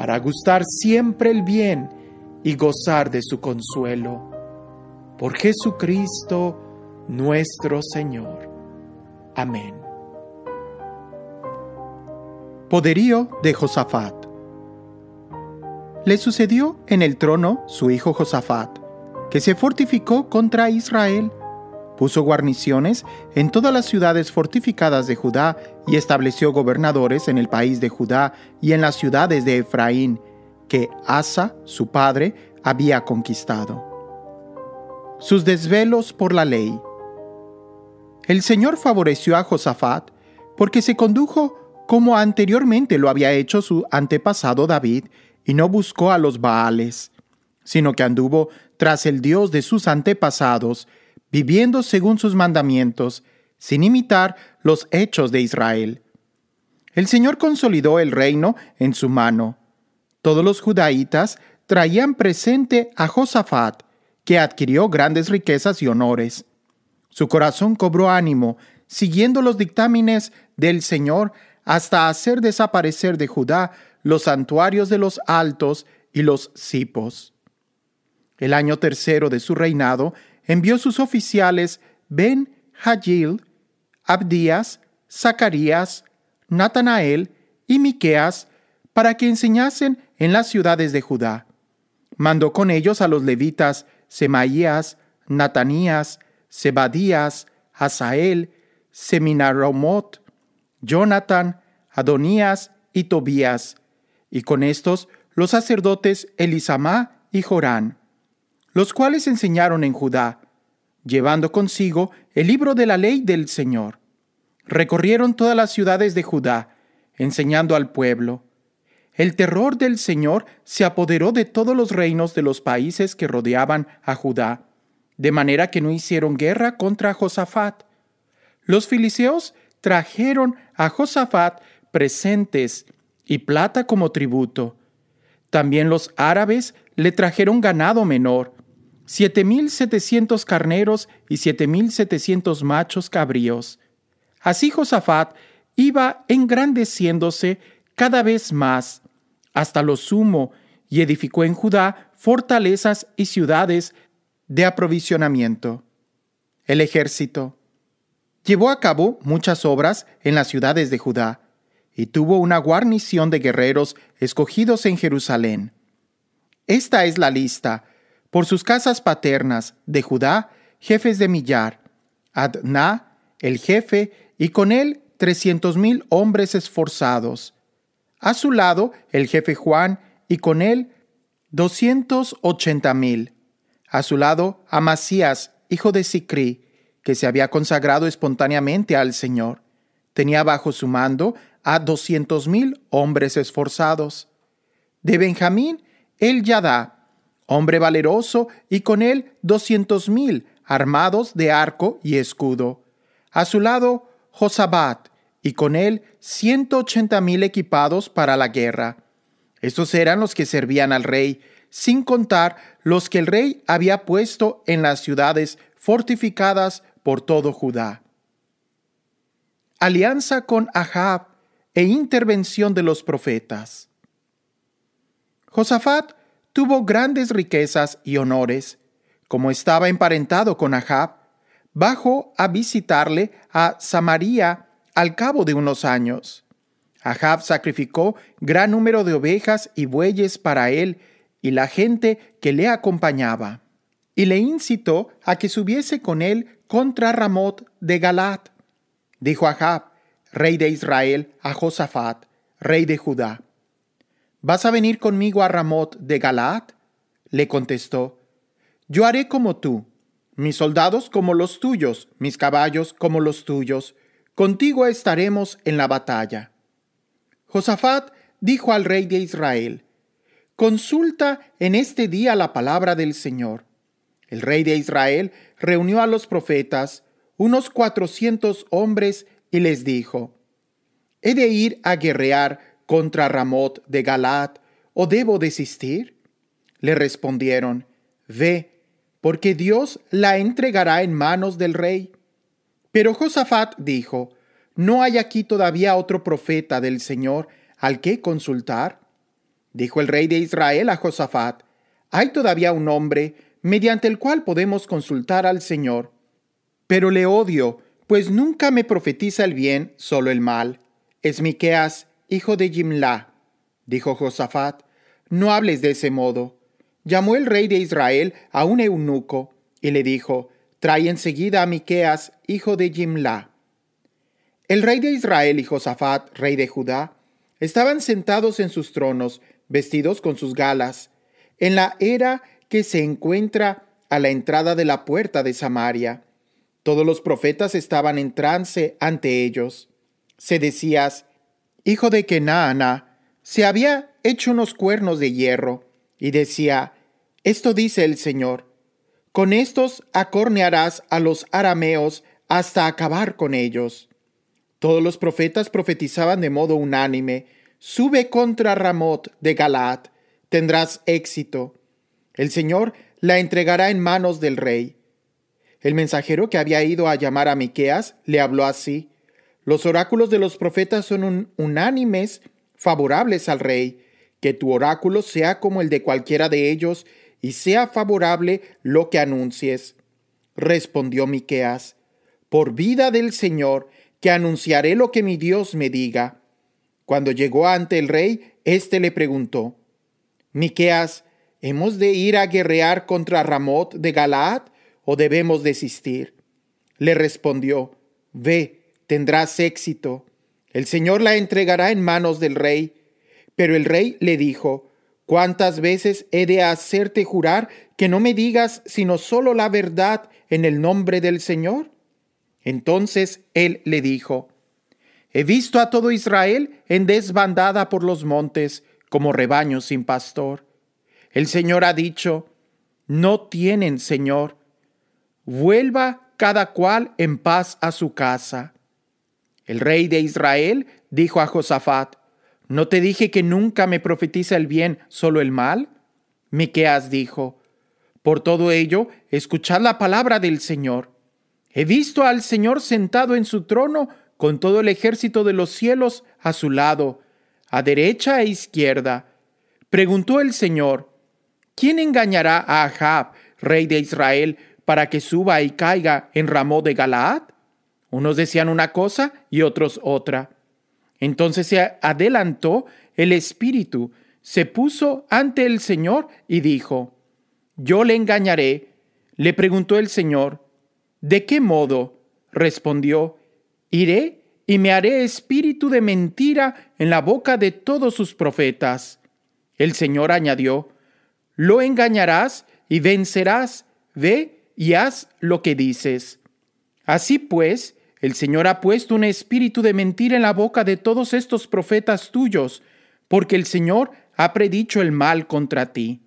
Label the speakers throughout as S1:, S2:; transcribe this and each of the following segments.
S1: para gustar siempre el bien y gozar de su consuelo. Por Jesucristo nuestro Señor. Amén. Poderío de Josafat. Le sucedió en el trono su hijo Josafat, que se fortificó contra Israel Puso guarniciones en todas las ciudades fortificadas de Judá y estableció gobernadores en el país de Judá y en las ciudades de Efraín, que Asa, su padre, había conquistado. Sus desvelos por la ley. El Señor favoreció a Josafat porque se condujo como anteriormente lo había hecho su antepasado David y no buscó a los Baales, sino que anduvo tras el Dios de sus antepasados viviendo según sus mandamientos, sin imitar los hechos de Israel. El Señor consolidó el reino en su mano. Todos los judaítas traían presente a Josafat, que adquirió grandes riquezas y honores. Su corazón cobró ánimo, siguiendo los dictámenes del Señor hasta hacer desaparecer de Judá los santuarios de los altos y los cipos. El año tercero de su reinado, envió sus oficiales Ben hajil Abdías, Zacarías, Natanael y Miqueas para que enseñasen en las ciudades de Judá. Mandó con ellos a los levitas Semaías, Natanías, Sebadías, Asael, Seminaromot, Jonathan, Adonías y Tobías, y con estos los sacerdotes Elisamá y Jorán los cuales enseñaron en Judá, llevando consigo el libro de la ley del Señor. Recorrieron todas las ciudades de Judá, enseñando al pueblo. El terror del Señor se apoderó de todos los reinos de los países que rodeaban a Judá, de manera que no hicieron guerra contra Josafat. Los filiseos trajeron a Josafat presentes y plata como tributo. También los árabes le trajeron ganado menor, setecientos carneros y setecientos machos cabríos. Así Josafat iba engrandeciéndose cada vez más, hasta lo sumo, y edificó en Judá fortalezas y ciudades de aprovisionamiento. El ejército. Llevó a cabo muchas obras en las ciudades de Judá, y tuvo una guarnición de guerreros escogidos en Jerusalén. Esta es la lista, por sus casas paternas, de Judá, jefes de millar, Adna, el jefe, y con él trescientos mil hombres esforzados. A su lado, el jefe Juan, y con él doscientos ochenta mil. A su lado, Amasías, hijo de Sicri, que se había consagrado espontáneamente al Señor. Tenía bajo su mando a doscientos mil hombres esforzados. De Benjamín, el Yadá, hombre valeroso, y con él doscientos mil, armados de arco y escudo. A su lado, Josabat, y con él ciento ochenta mil equipados para la guerra. Estos eran los que servían al rey, sin contar los que el rey había puesto en las ciudades fortificadas por todo Judá. Alianza con Ahab e intervención de los profetas. Josafat tuvo grandes riquezas y honores. Como estaba emparentado con Ahab, bajó a visitarle a Samaria al cabo de unos años. Ahab sacrificó gran número de ovejas y bueyes para él y la gente que le acompañaba, y le incitó a que subiese con él contra Ramot de Galat. Dijo Ahab, rey de Israel, a Josafat, rey de Judá, ¿Vas a venir conmigo a Ramot de Galaad? Le contestó, Yo haré como tú, mis soldados como los tuyos, mis caballos como los tuyos, contigo estaremos en la batalla. Josafat dijo al rey de Israel, Consulta en este día la palabra del Señor. El rey de Israel reunió a los profetas, unos cuatrocientos hombres, y les dijo, He de ir a guerrear contra Ramot de Galat, o debo desistir? Le respondieron, Ve, porque Dios la entregará en manos del rey. Pero Josafat dijo, ¿No hay aquí todavía otro profeta del Señor al que consultar? Dijo el rey de Israel a Josafat, Hay todavía un hombre mediante el cual podemos consultar al Señor. Pero le odio, pues nunca me profetiza el bien, solo el mal. Es Miqueas, hijo de Jimlá, dijo Josafat, no hables de ese modo. Llamó el rey de Israel a un eunuco y le dijo, trae enseguida a Miqueas, hijo de Jimlá. El rey de Israel y Josafat, rey de Judá, estaban sentados en sus tronos, vestidos con sus galas, en la era que se encuentra a la entrada de la puerta de Samaria. Todos los profetas estaban en trance ante ellos. Se decías, hijo de Kenaana, se había hecho unos cuernos de hierro, y decía, Esto dice el Señor, con estos acornearás a los arameos hasta acabar con ellos. Todos los profetas profetizaban de modo unánime, Sube contra Ramot de Galaad, tendrás éxito. El Señor la entregará en manos del rey. El mensajero que había ido a llamar a Miqueas le habló así: los oráculos de los profetas son unánimes, favorables al rey. Que tu oráculo sea como el de cualquiera de ellos y sea favorable lo que anuncies. Respondió Miqueas: Por vida del Señor, que anunciaré lo que mi Dios me diga. Cuando llegó ante el rey, éste le preguntó: Miqueas, ¿hemos de ir a guerrear contra Ramot de Galaad o debemos desistir? Le respondió: Ve tendrás éxito. El Señor la entregará en manos del rey. Pero el rey le dijo, ¿cuántas veces he de hacerte jurar que no me digas sino solo la verdad en el nombre del Señor? Entonces él le dijo, He visto a todo Israel en desbandada por los montes, como rebaños sin pastor. El Señor ha dicho, No tienen Señor. Vuelva cada cual en paz a su casa. El rey de Israel dijo a Josafat, ¿no te dije que nunca me profetiza el bien, solo el mal? Miqueas dijo, por todo ello, escuchad la palabra del Señor. He visto al Señor sentado en su trono con todo el ejército de los cielos a su lado, a derecha e izquierda. Preguntó el Señor, ¿quién engañará a Ahab, rey de Israel, para que suba y caiga en Ramón de Galaad? Unos decían una cosa y otros otra. Entonces se adelantó el espíritu, se puso ante el Señor y dijo, yo le engañaré. Le preguntó el Señor, ¿de qué modo? Respondió, iré y me haré espíritu de mentira en la boca de todos sus profetas. El Señor añadió, lo engañarás y vencerás, ve y haz lo que dices. Así pues, el Señor ha puesto un espíritu de mentira en la boca de todos estos profetas tuyos, porque el Señor ha predicho el mal contra ti.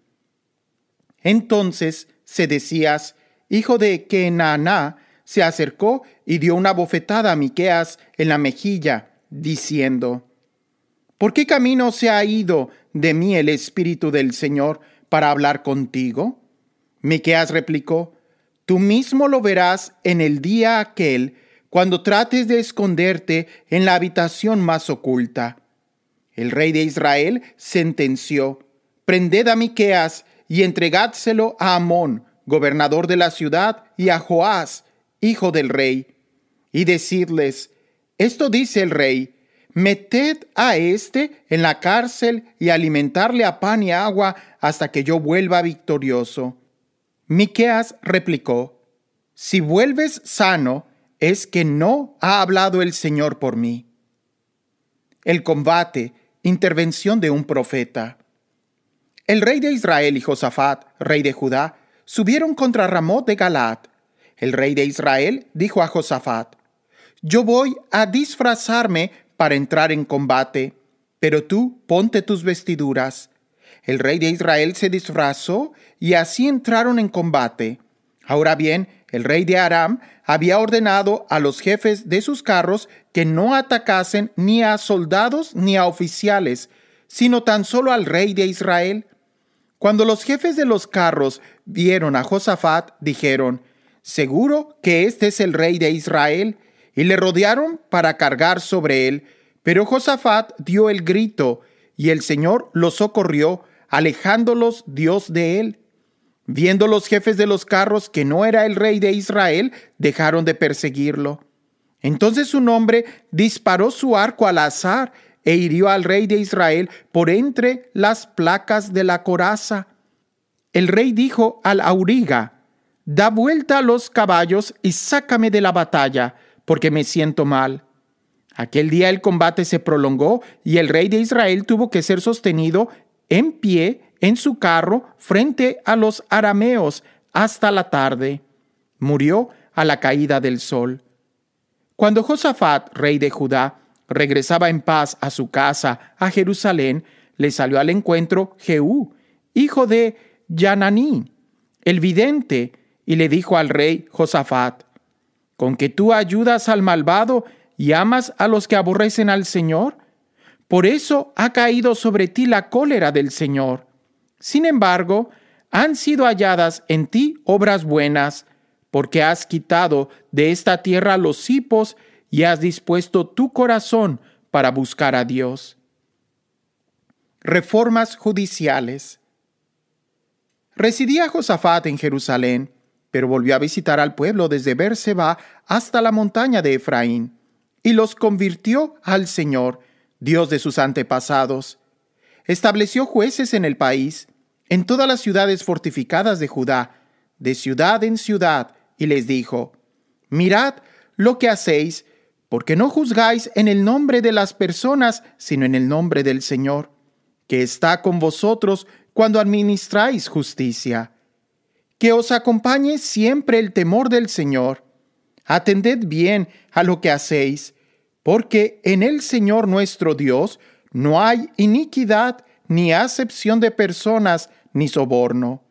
S1: Entonces se decías, hijo de Kenaná, se acercó y dio una bofetada a Miqueas en la mejilla, diciendo: ¿Por qué camino se ha ido de mí el espíritu del Señor para hablar contigo? Miqueas replicó: Tú mismo lo verás en el día aquel cuando trates de esconderte en la habitación más oculta. El rey de Israel sentenció, prended a Miqueas y entregádselo a Amón, gobernador de la ciudad, y a Joás, hijo del rey, y decidles, esto dice el rey, meted a éste en la cárcel y alimentarle a pan y agua hasta que yo vuelva victorioso. Miqueas replicó, si vuelves sano, es que no ha hablado el Señor por mí. El combate, intervención de un profeta. El rey de Israel y Josafat, rey de Judá, subieron contra Ramot de Galaad. El rey de Israel dijo a Josafat, Yo voy a disfrazarme para entrar en combate, pero tú ponte tus vestiduras. El rey de Israel se disfrazó y así entraron en combate. Ahora bien, el rey de Aram había ordenado a los jefes de sus carros que no atacasen ni a soldados ni a oficiales, sino tan solo al rey de Israel. Cuando los jefes de los carros vieron a Josafat, dijeron, Seguro que este es el rey de Israel, y le rodearon para cargar sobre él. Pero Josafat dio el grito, y el Señor los socorrió, alejándolos Dios de él. Viendo los jefes de los carros que no era el rey de Israel, dejaron de perseguirlo. Entonces un hombre disparó su arco al azar e hirió al rey de Israel por entre las placas de la coraza. El rey dijo al auriga, Da vuelta a los caballos y sácame de la batalla, porque me siento mal. Aquel día el combate se prolongó y el rey de Israel tuvo que ser sostenido en pie en su carro frente a los arameos hasta la tarde. Murió a la caída del sol. Cuando Josafat, rey de Judá, regresaba en paz a su casa, a Jerusalén, le salió al encuentro Jehú, hijo de Yananí, el vidente, y le dijo al rey Josafat, ¿con que tú ayudas al malvado y amas a los que aborrecen al Señor? Por eso ha caído sobre ti la cólera del Señor. Sin embargo, han sido halladas en ti obras buenas, porque has quitado de esta tierra los hipos y has dispuesto tu corazón para buscar a Dios. Reformas judiciales. Residía Josafat en Jerusalén, pero volvió a visitar al pueblo desde Berseba hasta la montaña de Efraín, y los convirtió al Señor, Dios de sus antepasados, estableció jueces en el país, en todas las ciudades fortificadas de Judá, de ciudad en ciudad, y les dijo, Mirad lo que hacéis, porque no juzgáis en el nombre de las personas, sino en el nombre del Señor, que está con vosotros cuando administráis justicia. Que os acompañe siempre el temor del Señor. Atended bien a lo que hacéis, porque en el Señor nuestro Dios no hay iniquidad, ni acepción de personas, ni soborno.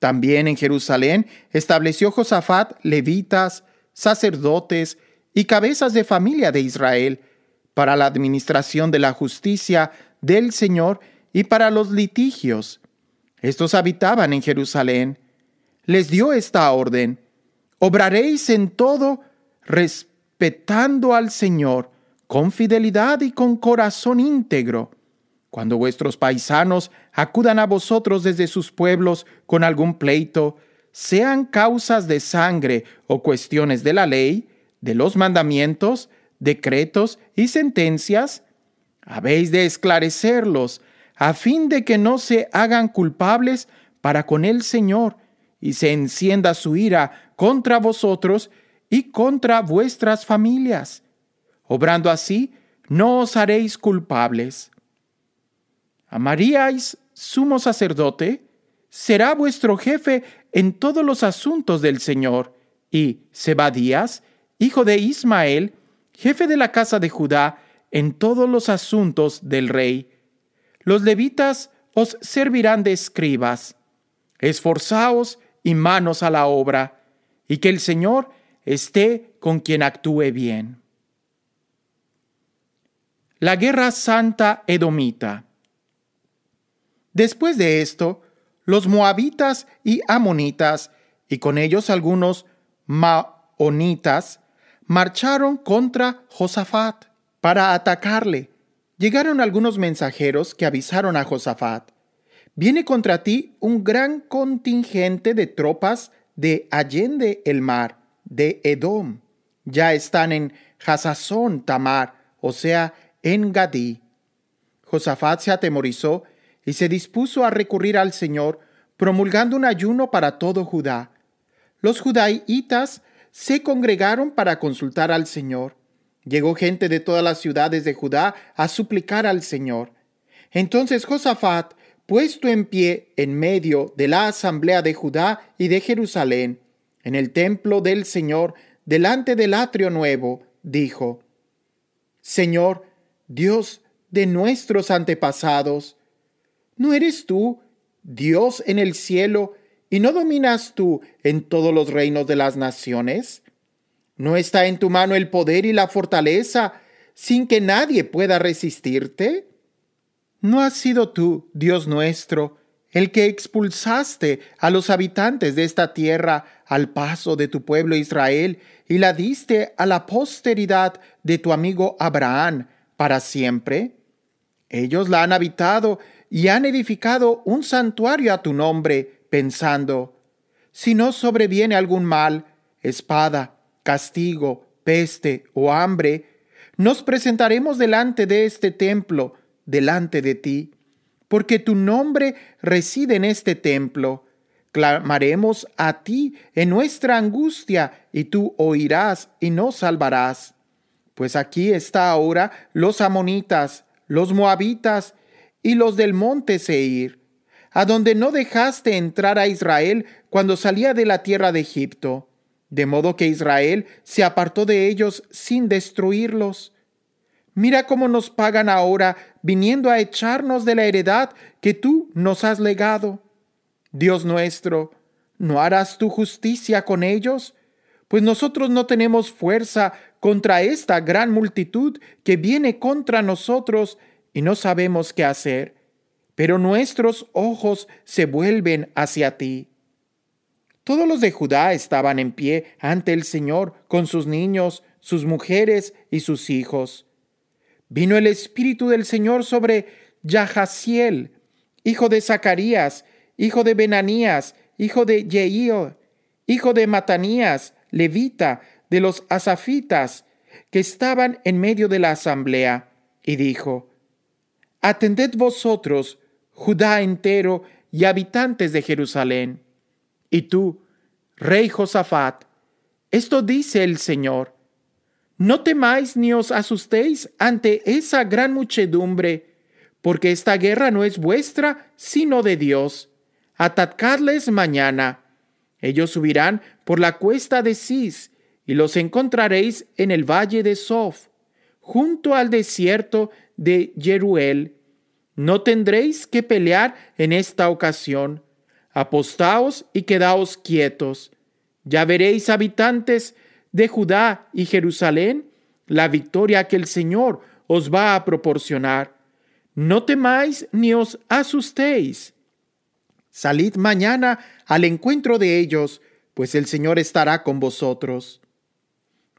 S1: También en Jerusalén estableció Josafat levitas, sacerdotes y cabezas de familia de Israel, para la administración de la justicia del Señor y para los litigios. Estos habitaban en Jerusalén. Les dio esta orden, obraréis en todo respeto respetando al Señor con fidelidad y con corazón íntegro. Cuando vuestros paisanos acudan a vosotros desde sus pueblos con algún pleito, sean causas de sangre o cuestiones de la ley, de los mandamientos, decretos y sentencias, habéis de esclarecerlos a fin de que no se hagan culpables para con el Señor y se encienda su ira contra vosotros y contra vuestras familias. Obrando así, no os haréis culpables. Amaríais sumo sacerdote, será vuestro jefe en todos los asuntos del Señor, y Sebadías, hijo de Ismael, jefe de la casa de Judá, en todos los asuntos del rey. Los levitas os servirán de escribas. Esforzaos y manos a la obra, y que el Señor esté con quien actúe bien. La Guerra Santa Edomita. Después de esto, los moabitas y amonitas, y con ellos algunos maonitas, marcharon contra Josafat para atacarle. Llegaron algunos mensajeros que avisaron a Josafat, viene contra ti un gran contingente de tropas de Allende el Mar de Edom, ya están en Hasazón Tamar, o sea, en Gadí. Josafat se atemorizó y se dispuso a recurrir al Señor, promulgando un ayuno para todo Judá. Los judaitas se congregaron para consultar al Señor. Llegó gente de todas las ciudades de Judá a suplicar al Señor. Entonces Josafat, puesto en pie en medio de la asamblea de Judá y de Jerusalén, en el templo del Señor, delante del atrio nuevo, dijo, Señor, Dios de nuestros antepasados, ¿no eres tú Dios en el cielo y no dominas tú en todos los reinos de las naciones? ¿No está en tu mano el poder y la fortaleza sin que nadie pueda resistirte? ¿No has sido tú, Dios nuestro, el que expulsaste a los habitantes de esta tierra al paso de tu pueblo Israel y la diste a la posteridad de tu amigo Abraham para siempre? Ellos la han habitado y han edificado un santuario a tu nombre, pensando, si no sobreviene algún mal, espada, castigo, peste o hambre, nos presentaremos delante de este templo, delante de ti porque tu nombre reside en este templo. Clamaremos a ti en nuestra angustia, y tú oirás y nos salvarás. Pues aquí está ahora los amonitas, los moabitas y los del monte Seir, a donde no dejaste entrar a Israel cuando salía de la tierra de Egipto. De modo que Israel se apartó de ellos sin destruirlos Mira cómo nos pagan ahora viniendo a echarnos de la heredad que tú nos has legado. Dios nuestro, ¿no harás tu justicia con ellos? Pues nosotros no tenemos fuerza contra esta gran multitud que viene contra nosotros y no sabemos qué hacer, pero nuestros ojos se vuelven hacia ti. Todos los de Judá estaban en pie ante el Señor con sus niños, sus mujeres y sus hijos vino el Espíritu del Señor sobre Jahaziel, hijo de Zacarías, hijo de Benanías, hijo de Jehiel, hijo de Matanías, levita, de los asafitas, que estaban en medio de la asamblea, y dijo, Atended vosotros, Judá entero y habitantes de Jerusalén. Y tú, rey Josafat, esto dice el Señor, no temáis ni os asustéis ante esa gran muchedumbre, porque esta guerra no es vuestra, sino de Dios. Atacadles mañana. Ellos subirán por la cuesta de Cis, y los encontraréis en el valle de Sof, junto al desierto de Jeruel. No tendréis que pelear en esta ocasión. Apostaos y quedaos quietos. Ya veréis, habitantes, de Judá y Jerusalén la victoria que el Señor os va a proporcionar. No temáis ni os asustéis. Salid mañana al encuentro de ellos, pues el Señor estará con vosotros.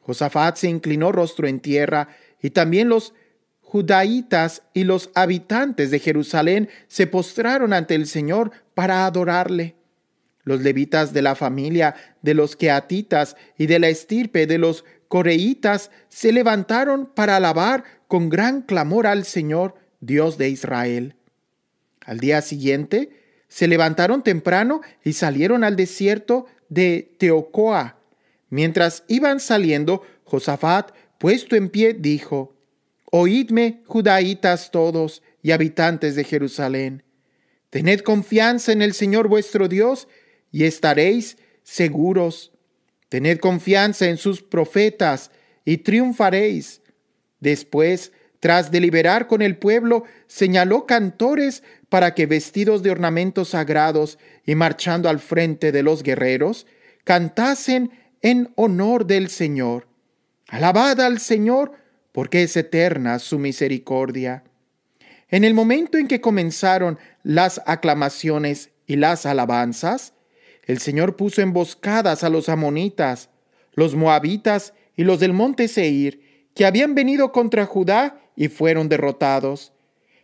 S1: Josafat se inclinó rostro en tierra, y también los judaitas y los habitantes de Jerusalén se postraron ante el Señor para adorarle los levitas de la familia de los queatitas y de la estirpe de los coreitas se levantaron para alabar con gran clamor al Señor, Dios de Israel. Al día siguiente, se levantaron temprano y salieron al desierto de Teocoa. Mientras iban saliendo, Josafat, puesto en pie, dijo, Oídme, judaítas todos y habitantes de Jerusalén. Tened confianza en el Señor vuestro Dios y estaréis seguros. Tened confianza en sus profetas y triunfaréis. Después, tras deliberar con el pueblo, señaló cantores para que vestidos de ornamentos sagrados y marchando al frente de los guerreros, cantasen en honor del Señor. Alabad al Señor, porque es eterna su misericordia. En el momento en que comenzaron las aclamaciones y las alabanzas, el Señor puso emboscadas a los amonitas, los moabitas y los del monte Seir, que habían venido contra Judá y fueron derrotados.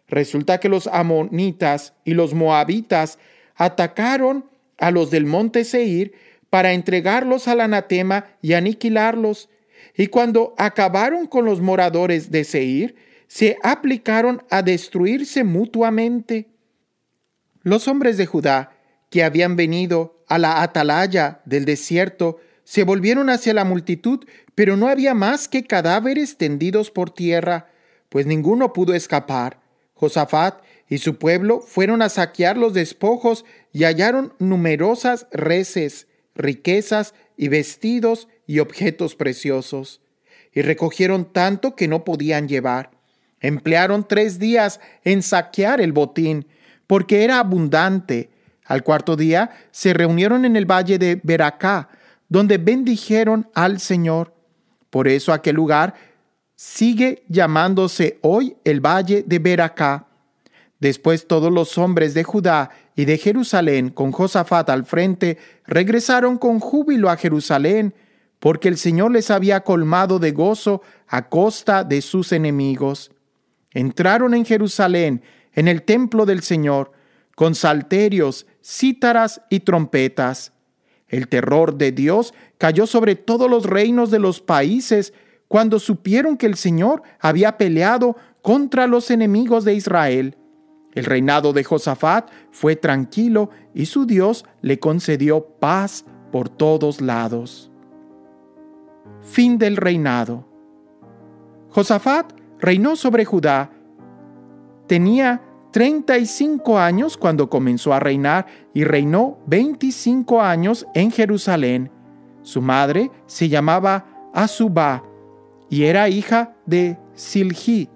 S1: Resulta que los amonitas y los moabitas atacaron a los del monte Seir para entregarlos al anatema y aniquilarlos. Y cuando acabaron con los moradores de Seir, se aplicaron a destruirse mutuamente. Los hombres de Judá que habían venido a la atalaya del desierto se volvieron hacia la multitud, pero no había más que cadáveres tendidos por tierra, pues ninguno pudo escapar. Josafat y su pueblo fueron a saquear los despojos y hallaron numerosas reces, riquezas y vestidos y objetos preciosos. Y recogieron tanto que no podían llevar. Emplearon tres días en saquear el botín, porque era abundante, al cuarto día se reunieron en el valle de Beracá, donde bendijeron al Señor. Por eso aquel lugar sigue llamándose hoy el valle de Beracá. Después todos los hombres de Judá y de Jerusalén, con Josafat al frente, regresaron con júbilo a Jerusalén, porque el Señor les había colmado de gozo a costa de sus enemigos. Entraron en Jerusalén, en el templo del Señor, con salterios, cítaras y trompetas. El terror de Dios cayó sobre todos los reinos de los países cuando supieron que el Señor había peleado contra los enemigos de Israel. El reinado de Josafat fue tranquilo y su Dios le concedió paz por todos lados. Fin del reinado. Josafat reinó sobre Judá. Tenía 35 años cuando comenzó a reinar y reinó 25 años en Jerusalén. Su madre se llamaba Azubá y era hija de Silji.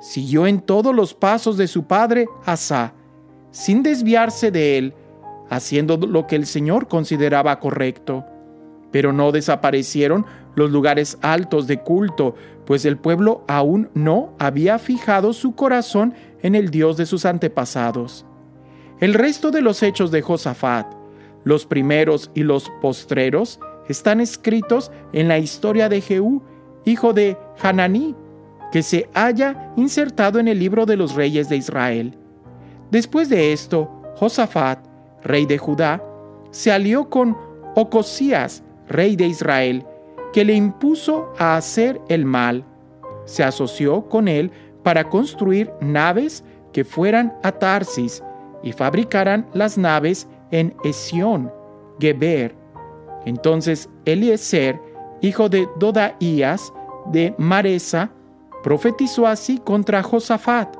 S1: Siguió en todos los pasos de su padre Asa, sin desviarse de él, haciendo lo que el Señor consideraba correcto. Pero no desaparecieron los lugares altos de culto, pues el pueblo aún no había fijado su corazón en el Dios de sus antepasados. El resto de los hechos de Josafat, los primeros y los postreros, están escritos en la historia de Jehú, hijo de Hananí, que se haya insertado en el libro de los reyes de Israel. Después de esto, Josafat, rey de Judá, se alió con Ocosías, rey de Israel, que le impuso a hacer el mal. Se asoció con él para construir naves que fueran a Tarsis y fabricaran las naves en Esión, Geber. Entonces Eliezer, hijo de Dodaías de Maresa, profetizó así contra Josafat.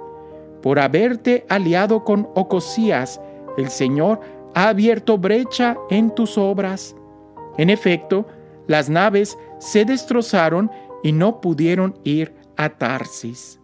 S1: Por haberte aliado con Ocosías, el Señor ha abierto brecha en tus obras. En efecto, las naves se destrozaron y no pudieron ir a Tarsis.